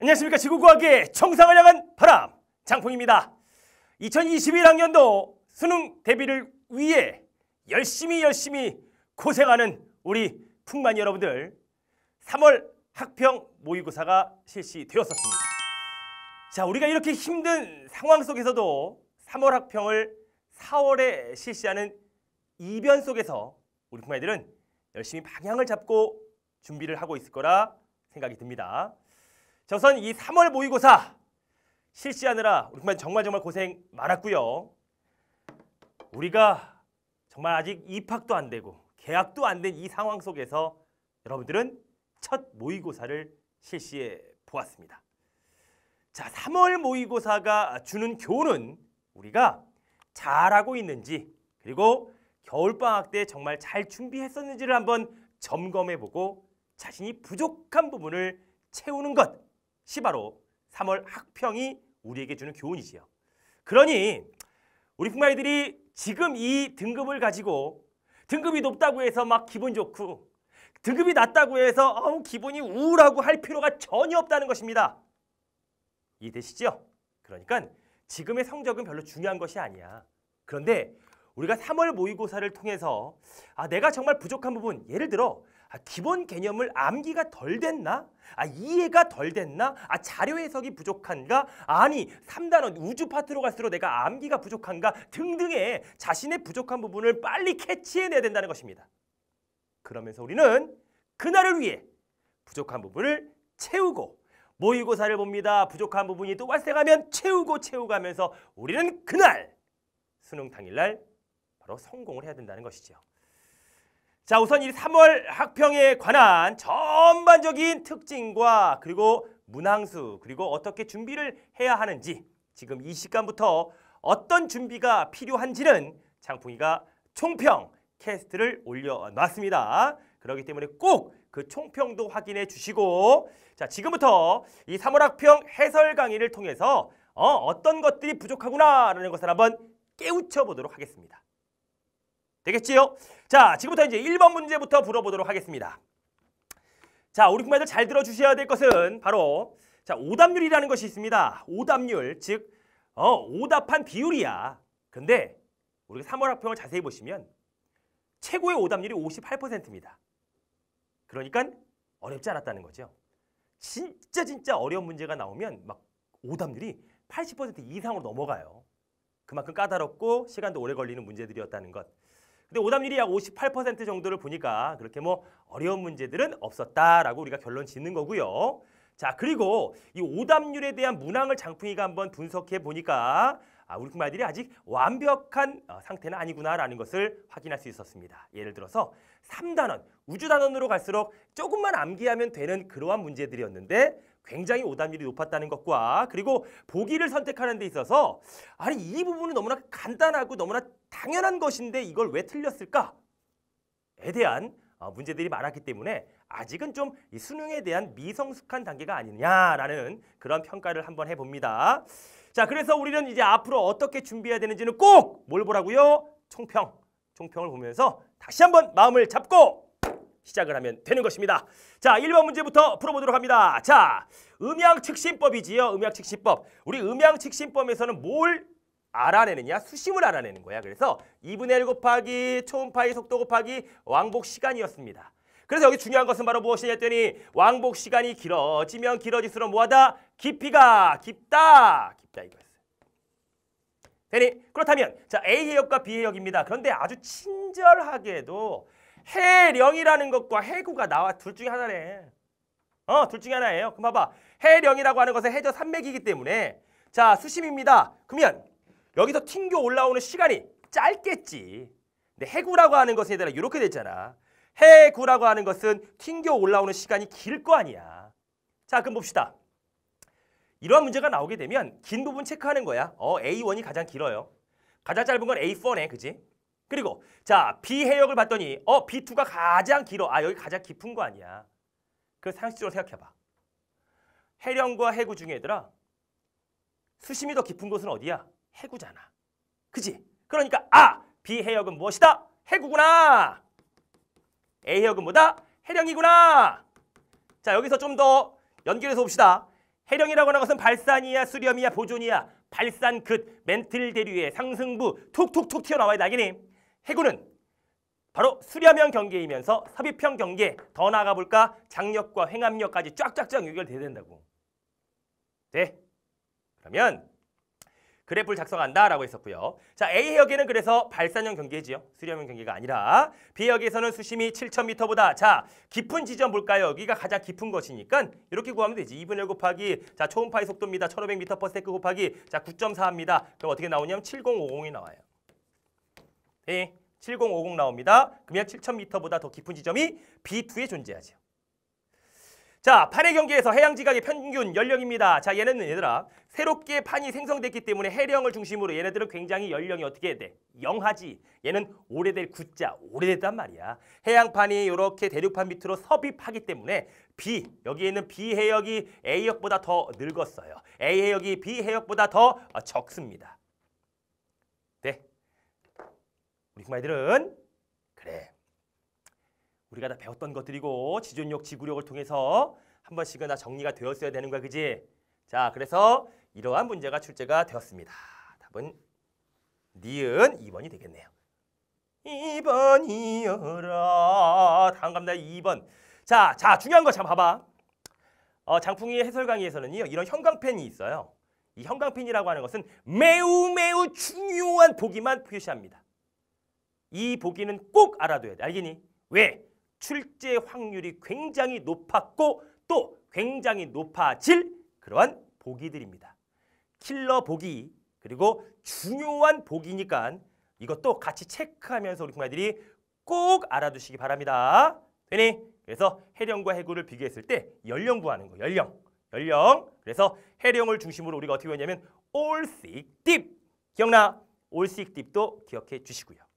안녕하십니까 지구과학의 청상을 향한 바람 장풍입니다 2021학년도 수능 대비를 위해 열심히 열심히 고생하는 우리 풍만 여러분들 3월 학평 모의고사가 실시되었었습니다 자 우리가 이렇게 힘든 상황 속에서도 3월 학평을 4월에 실시하는 이변 속에서 우리 풍만이들은 열심히 방향을 잡고 준비를 하고 있을 거라 생각이 듭니다 저선 이 3월 모의고사 실시하느라 우리 반 정말 정말 고생 많았고요. 우리가 정말 아직 입학도 안 되고 계약도 안 된 이 상황 속에서 여러분들은 첫 모의고사를 실시해 보았습니다. 자, 3월 모의고사가 주는 교훈은 우리가 잘하고 있는지 그리고 겨울방학 때 정말 잘 준비했었는지를 한번 점검해보고 자신이 부족한 부분을 채우는 것 시바로 3월 학평이 우리에게 주는 교훈이지요. 그러니 우리 북마이들이 지금 이 등급을 가지고 등급이 높다고 해서 막 기분 좋고 등급이 낮다고 해서 아우 기분이 우울하고 할 필요가 전혀 없다는 것입니다. 이해되시죠? 그러니까 지금의 성적은 별로 중요한 것이 아니야. 그런데 우리가 3월 모의고사를 통해서 아 내가 정말 부족한 부분 예를 들어 아, 기본 개념을 암기가 덜 됐나? 아, 이해가 덜 됐나? 아, 자료 해석이 부족한가? 아니, 3단원 우주 파트로 갈수록 내가 암기가 부족한가? 등등의 자신의 부족한 부분을 빨리 캐치해내야 된다는 것입니다. 그러면서 우리는 그날을 위해 부족한 부분을 채우고 모의고사를 봅니다. 부족한 부분이 또 발생하면 채우고 채우가면서 우리는 그날 수능 당일날 바로 성공을 해야 된다는 것이죠. 자, 우선 이 3월 학평에 관한 전반적인 특징과 그리고 문항수 그리고 어떻게 준비를 해야 하는지 지금 이 시간부터 어떤 준비가 필요한지는 장풍이가 총평 캐스트를 올려놨습니다. 그렇기 때문에 꼭 그 총평도 확인해 주시고 자 지금부터 이 3월 학평 해설 강의를 통해서 어, 어떤 것들이 부족하구나라는 것을 한번 깨우쳐 보도록 하겠습니다. 되겠지요? 자, 지금부터 이제 1번 문제부터 풀어보도록 하겠습니다. 자, 우리 구매들 잘 들어주셔야 될 것은 바로 자 오답률이라는 것이 있습니다. 오답률, 즉 어, 오답한 비율이야. 근데 우리가 3월 학평을 자세히 보시면 최고의 오답률이 58%입니다. 그러니까 어렵지 않았다는 거죠. 진짜 진짜 어려운 문제가 나오면 막 오답률이 80% 이상으로 넘어가요. 그만큼 까다롭고 시간도 오래 걸리는 문제들이었다는 것. 근데 오답률이 약 58% 정도를 보니까 그렇게 뭐 어려운 문제들은 없었다라고 우리가 결론 짓는 거고요. 자, 그리고 이 오답률에 대한 문항을 장풍이가 한번 분석해 보니까 아, 우리말들이 그 아직 완벽한 어, 상태는 아니구나라는 것을 확인할 수 있었습니다. 예를 들어서 3단원 우주단원으로 갈수록 조금만 암기하면 되는 그러한 문제들이었는데 굉장히 오답률이 높았다는 것과 그리고 보기를 선택하는 데 있어서 아니 이 부분은 너무나 간단하고 너무나 당연한 것인데 이걸 왜 틀렸을까에 대한 어, 문제들이 많았기 때문에 아직은 좀 수능에 대한 미성숙한 단계가 아니냐라는 그런 평가를 한번 해봅니다. 자 그래서 우리는 이제 앞으로 어떻게 준비해야 되는지는 꼭 뭘 보라고요? 총평, 총평을 보면서 다시 한번 마음을 잡고 시작을 하면 되는 것입니다. 자, 1번 문제부터 풀어보도록 합니다. 자, 음양측신법이지요음양측신법 우리 음양측신법에서는뭘 알아내느냐? 수심을 알아내는 거야. 그래서 2분의 1 곱하기 초음파의 속도 곱하기 왕복 시간이었습니다. 그래서 여기 중요한 것은 바로 무엇이냐 했더니 왕복 시간이 길어지면 길어질수록 뭐하다? 깊이가 깊다. 깊다 이거였어요. 되니? 그렇다면 자 A의 역과 B의 역입니다. 그런데 아주 친절하게도 해령이라는 것과 해구가 나와 둘 중에 하나래. 어, 둘 중에 하나예요. 그럼 봐봐. 해령이라고 하는 것은 해저 산맥이기 때문에 자, 수심입니다. 그러면 여기서 튕겨 올라오는 시간이 짧겠지. 근데 해구라고 하는 것에 대해 이렇게 됐잖아. 해구라고 하는 것은 튕겨 올라오는 시간이 길 거 아니야. 자, 그럼 봅시다. 이러한 문제가 나오게 되면 긴 부분 체크하는 거야. 어, A1이 가장 길어요. 가장 짧은 건 A4네, 그지? 그리고 자 B 해역을 봤더니 어 B2가 가장 길어. 아 여기 가장 깊은 거 아니야. 그 상식적으로 생각해봐. 해령과 해구 중에 얘들아 수심이 더 깊은 곳은 어디야? 해구잖아. 그지? 그러니까 아! B 해역은 무엇이다? 해구구나. A 해역은 뭐다? 해령이구나. 자 여기서 좀 더 연결해서 봅시다. 해령이라고 하는 것은 발산이야, 수렴이야, 보존이야, 발산, 끝 멘틀 대류의 상승부 툭툭툭 튀어나와요 낙이님. 해군은 바로 수렴형 경계이면서 삽입형 경계 더 나아가 볼까 장력과 횡압력까지 쫙쫙쫙 연결돼야 된다고. 네. 그러면 그래프를 작성한다라고 했었고요. 자, A역에는 그래서 발산형 경계지요. 수렴형 경계가 아니라 B역에서는 수심이 7,000m보다 자, 깊은 지점 볼까요? 여기가 가장 깊은 것이니까 이렇게 구하면 되지. 2분의1 곱하기 자, 초음파의 속도입니다. 1,500m/s 곱하기 자, 9.4입니다. 그럼 어떻게 나오냐면 7050이 나와요. 예, 7050 나옵니다. 그러면 7000m보다 더 깊은 지점이 B2에 존재하죠. 자, 판의 경계에서 해양 지각의 평균 연령입니다. 자, 얘네는 얘들아 새롭게 판이 생성됐기 때문에 해령을 중심으로 얘네들은 굉장히 연령이 어떻게 돼? 영하지. 얘는 오래될 굿자 오래됐단 말이야. 해양판이 이렇게 대륙판 밑으로 섭입하기 때문에 B, 여기에 있는 B 해역이 A 해역보다 더 늙었어요. A 해역이 B 해역보다 더 어, 적습니다. 우리 구마이들은 그 그래 우리가 다 배웠던 것들이고 지존력, 지구력을 통해서 한 번씩은 다 정리가 되었어야 되는 거야, 그지? 자, 그래서 이러한 문제가 출제가 되었습니다. 답은 니은 2번이 되겠네요. 2번이어라 다음 갑니다, 2번. 자, 자 중요한 거참 봐봐. 어, 장풍이 해설 강의에서는요, 이런 형광펜이 있어요. 이 형광펜이라고 하는 것은 매우 매우 중요한 보기만 표시합니다. 이 보기는 꼭 알아둬야 돼. 알겠니? 왜? 출제 확률이 굉장히 높았고 또 굉장히 높아질 그러한 보기들입니다. 킬러 보기 그리고 중요한 보기니까 이것도 같이 체크하면서 우리 공아들이꼭 알아두시기 바랍니다. 되니? 그래서 해령과 해구를 비교했을 때 연령 구하는 거, 연령. 연령. 그래서 해령을 중심으로 우리가 어떻게 했냐면 all 기억나? all 도 기억해 주시고요.